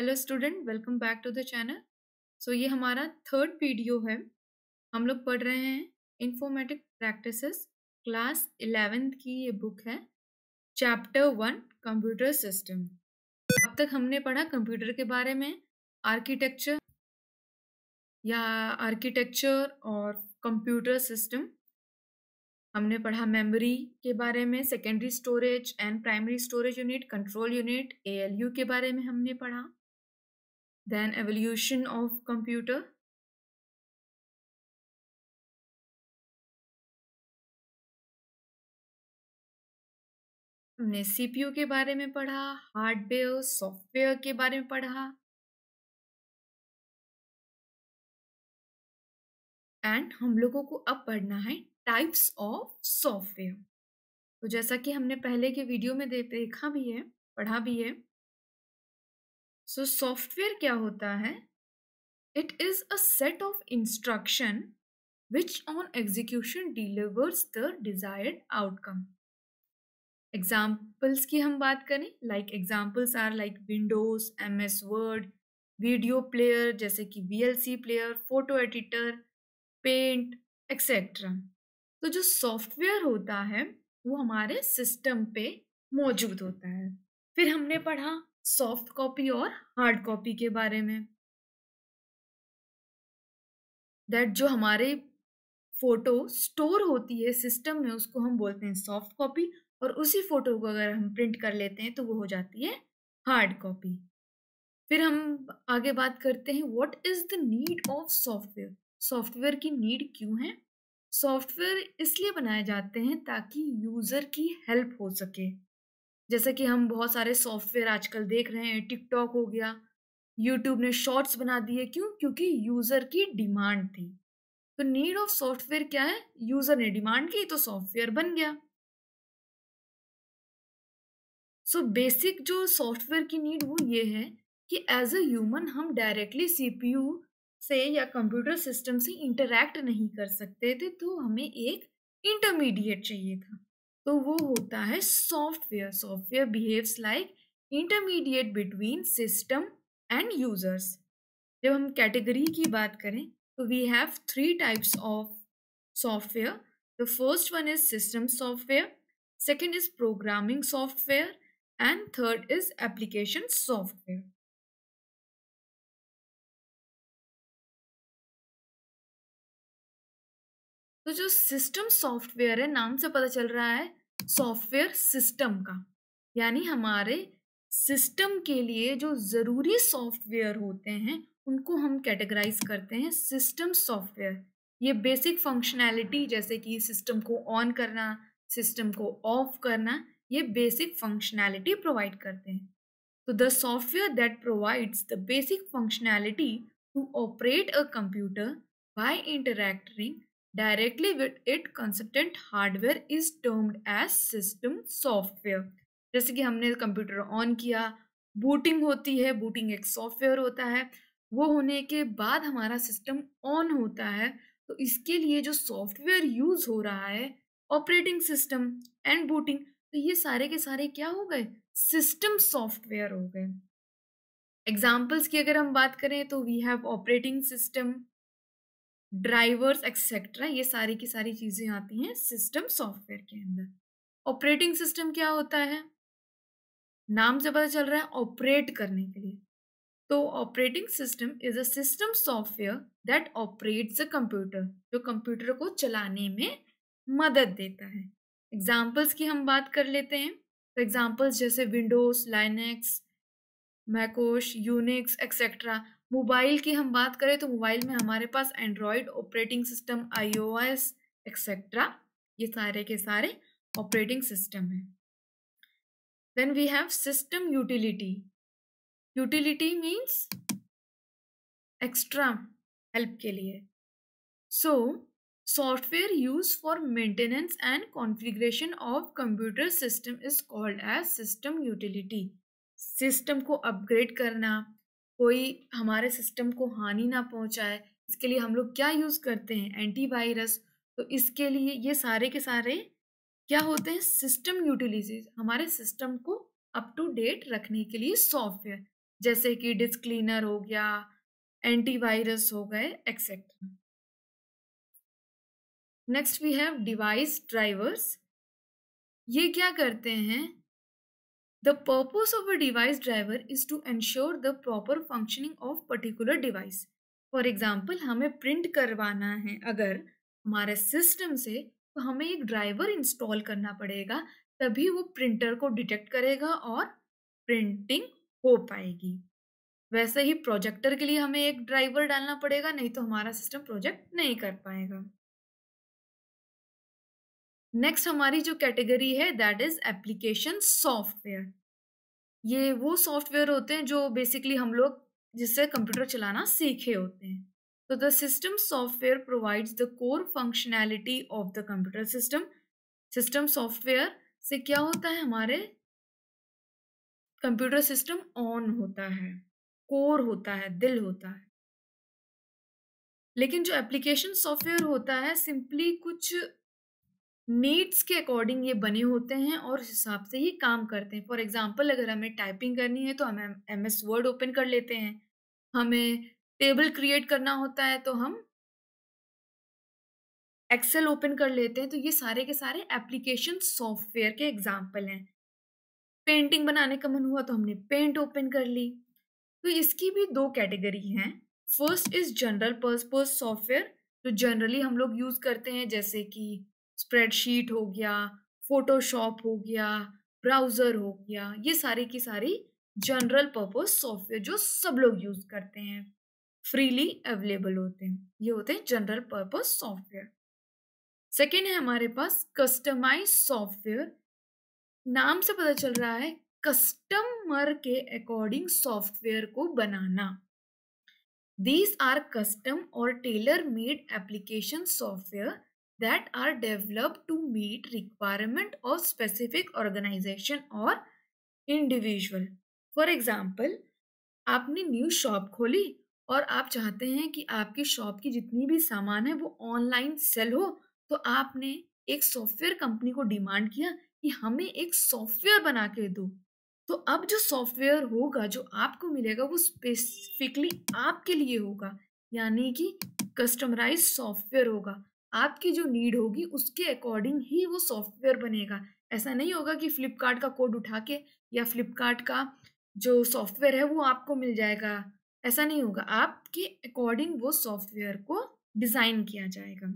Hello student welcome back to the channel so ये हमारा third video है हम लोग पढ़ रहे हैं इन्फॉर्मेटिक प्रैक्टिसेस क्लास इलेवेंथ की ये बुक है चैप्टर वन कंप्यूटर सिस्टम अब तक हमने पढ़ा कंप्यूटर के बारे में आर्किटेक्चर या आर्किटेक्चर और कंप्यूटर सिस्टम हमने पढ़ा मेमोरी के बारे में secondary storage and primary storage unit control unit ALU के बारे में हमने पढ़ा then evolution of computer हमने सीपीयू के बारे में पढ़ा हार्डवेयर सॉफ्टवेयर के बारे में पढ़ा एंड हम लोगों को अब पढ़ना है टाइप्स ऑफ सॉफ्टवेयर तो जैसा कि हमने पहले के वीडियो में देखा भी है पढ़ा भी है सो सॉफ्टवेयर क्या होता है it is a set of instruction which on execution delivers the desired outcome examples की हम बात करें like examples are like Windows M S Word video player जैसे कि V L C player photo editor paint etcetera तो जो software होता है वो हमारे सिस्टम पे मौजूद होता है फिर हमने पढ़ा सॉफ्ट कॉपी और हार्ड कॉपी के बारे में दैट जो हमारे फोटो स्टोर होती है सिस्टम में उसको हम बोलते हैं सॉफ्ट कॉपी और उसी फोटो को अगर हम प्रिंट कर लेते हैं तो वो हो जाती है हार्ड कॉपी फिर हम आगे बात करते हैं what is the need of software software की नीड क्यों है सॉफ्टवेयर इसलिए बनाए जाते हैं ताकि यूजर की हेल्प हो सके जैसे कि हम बहुत सारे सॉफ्टवेयर आजकल देख रहे हैं टिकटॉक हो गया यूट्यूब ने शॉर्ट्स बना दिए क्यों क्योंकि यूज़र की डिमांड थी तो नीड ऑफ सॉफ्टवेयर क्या है यूज़र ने डिमांड की तो सॉफ्टवेयर बन गया सो so, बेसिक जो सॉफ्टवेयर की नीड वो ये है कि एज अ ह्यूमन हम डायरेक्टली सीपीयू से या कंप्यूटर सिस्टम से इंटरैक्ट नहीं कर सकते थे तो हमें एक इंटरमीडिएट चाहिए था तो वो होता है software software behaves like intermediate between system and users जब हम कैटेगरी की बात करें तो we have three types of software the first one is system software second is programming software and third is application software तो जो system software है नाम से पता चल रहा है सॉफ्टवेयर सिस्टम का यानी हमारे सिस्टम के लिए जो ज़रूरी सॉफ्टवेयर होते हैं उनको हम कैटेगराइज करते हैं सिस्टम सॉफ्टवेयर ये बेसिक फंक्शनैलिटी जैसे कि सिस्टम को ऑन करना सिस्टम को ऑफ करना ये बेसिक फंक्शनैलिटी प्रोवाइड करते हैं तो the software that provides the basic functionality to operate a computer by interacting Directly with it consistent hardware is termed as system software. जैसे कि हमने कंप्यूटर ऑन किया बूटिंग होती है बूटिंग एक सॉफ्टवेयर होता है वो होने के बाद हमारा सिस्टम ऑन होता है तो इसके लिए जो सॉफ्टवेयर यूज हो रहा है ऑपरेटिंग सिस्टम एंड बूटिंग तो ये सारे के सारे क्या हो गए सिस्टम सॉफ्टवेयर हो गए एग्जाम्पल्स की अगर हम बात करें तो we have operating system drivers etcetera ये सारी की सारी चीज़ें आती हैं सिस्टम सॉफ्टवेयर के अंदर ऑपरेटिंग सिस्टम क्या होता है नाम से पता चल रहा है ऑपरेट करने के लिए तो operating system is a system software that operates a computer जो कंप्यूटर को चलाने में मदद देता है एग्जाम्पल्स की हम बात कर लेते हैं तो एग्जाम्पल्स जैसे Windows Linux macOS Unix etcetera mobile की हम बात करें तो मोबाइल में हमारे पास Android operating system iOS etcetera ये सारे के सारे ऑपरेटिंग सिस्टम है then we have system utility utility means extra help के लिए so software use for maintenance and configuration of computer system is called as system utility system को upgrade करना कोई हमारे सिस्टम को हानि ना पहुंचाए इसके लिए हम लोग क्या यूज़ करते हैं एंटीवायरस तो इसके लिए ये सारे के सारे क्या होते हैं सिस्टम यूटिलिटीज हमारे सिस्टम को अप टू डेट रखने के लिए सॉफ्टवेयर जैसे कि डिस्क क्लीनर हो गया एंटीवायरस हो गए etcetera next we have device drivers ये क्या करते हैं The purpose of a device driver is to ensure the proper functioning of particular device. For example हमें प्रिंट करवाना है अगर हमारे सिस्टम से तो हमें एक ड्राइवर इंस्टॉल करना पड़ेगा तभी वो प्रिंटर को डिटेक्ट करेगा और प्रिंटिंग हो पाएगी वैसे ही प्रोजेक्टर के लिए हमें एक ड्राइवर डालना पड़ेगा नहीं तो हमारा सिस्टम प्रोजेक्ट नहीं कर पाएगा नेक्स्ट हमारी जो कैटेगरी है दैट इज एप्लीकेशन सॉफ्टवेयर ये वो सॉफ्टवेयर होते हैं जो बेसिकली हम लोग जिससे कंप्यूटर चलाना सीखे होते हैं तो the system software provides the core functionality of the computer system system software से क्या होता है हमारे कंप्यूटर सिस्टम ऑन होता है कोर होता है दिल होता है लेकिन जो एप्लीकेशन सॉफ्टवेयर होता है सिंपली कुछ नीड्स के अकॉर्डिंग ये बने होते हैं और उस हिसाब से ही काम करते हैं फॉर एग्जाम्पल अगर हमें टाइपिंग करनी है तो हम एम एस वर्ड ओपन कर लेते हैं हमें टेबल क्रिएट करना होता है तो हम एक्सेल ओपन कर लेते हैं तो ये सारे के सारे एप्लीकेशन सॉफ्टवेयर के एग्जाम्पल हैं पेंटिंग बनाने का मन हुआ तो हमने पेंट ओपन कर ली तो इसकी भी दो कैटेगरी हैं first is general purpose software जो जनरली हम लोग यूज़ करते हैं जैसे कि स्प्रेडशीट हो गया फोटोशॉप हो गया ब्राउज़र हो गया ये सारी की सारी जनरल पर्पज सॉफ्टवेयर जो सब लोग यूज़ करते हैं फ्रीली अवेलेबल होते हैं ये होते हैं जनरल पर्पज सॉफ्टवेयर सेकेंड है हमारे पास कस्टमाइज सॉफ्टवेयर नाम से पता चल रहा है कस्टमर के अकॉर्डिंग सॉफ्टवेयर को बनाना दीज आर कस्टम और tailor made application software that are developed to meet requirement of specific organization or individual. For example, आपने न्यू शॉप खोली और आप चाहते हैं कि आपकी शॉप की जितनी भी सामान है वो ऑनलाइन सेल हो तो आपने एक सॉफ्टवेयर कंपनी को डिमांड किया कि हमें एक सॉफ्टवेयर बना के दो तो अब जो सॉफ्टवेयर होगा जो आपको मिलेगा वो स्पेसिफिकली आपके लिए होगा यानी कि कस्टमराइज सॉफ्टवेयर होगा आपकी जो नीड होगी उसके अकॉर्डिंग ही वो सॉफ्टवेयर बनेगा ऐसा नहीं होगा कि फ्लिपकार्ट का कोड उठा के या फ्लिपकार्ट का जो सॉफ्टवेयर है वो आपको मिल जाएगा ऐसा नहीं होगा आपके अकॉर्डिंग वो सॉफ्टवेयर को डिज़ाइन किया जाएगा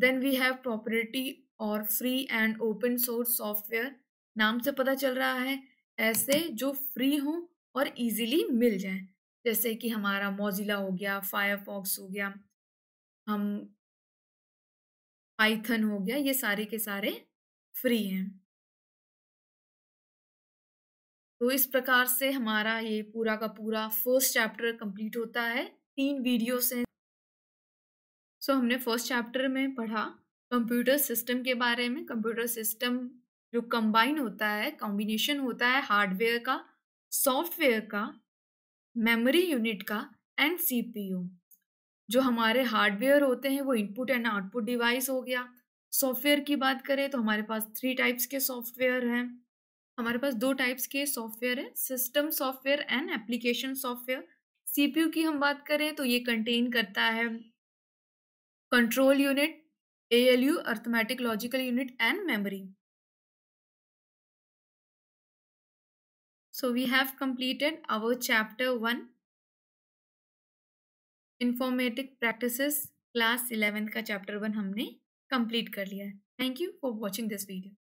देन वी हैव प्रॉपर्टी और free and open source software नाम से पता चल रहा है ऐसे जो फ्री हों और इजीली मिल जाएं जैसे कि हमारा मोजिला हो गया फायरफॉक्स हो गया हम पाइथन हो गया ये सारे के सारे फ्री हैं तो इस प्रकार से हमारा ये पूरा का पूरा फर्स्ट चैप्टर कंप्लीट होता है तीन वीडियो से सो so, हमने फर्स्ट चैप्टर में पढ़ा कंप्यूटर सिस्टम के बारे में कंप्यूटर सिस्टम जो कंबाइन होता है कॉम्बिनेशन होता है हार्डवेयर का सॉफ्टवेयर का मेमोरी यूनिट का एंड सीपीयू जो हमारे हार्डवेयर होते हैं वो इनपुट एंड आउटपुट डिवाइस हो गया सॉफ्टवेयर की बात करें तो हमारे पास थ्री टाइप्स के सॉफ्टवेयर हैं हमारे पास दो टाइप्स के सॉफ्टवेयर है system software and application software CPU की हम बात करें तो ये कंटेन करता है control unit ALU arithmetic logical unit and memory so we have completed our chapter one informatic practices class eleventh का चैप्टर वन हमने कंप्लीट कर लिया है thank you for watching this video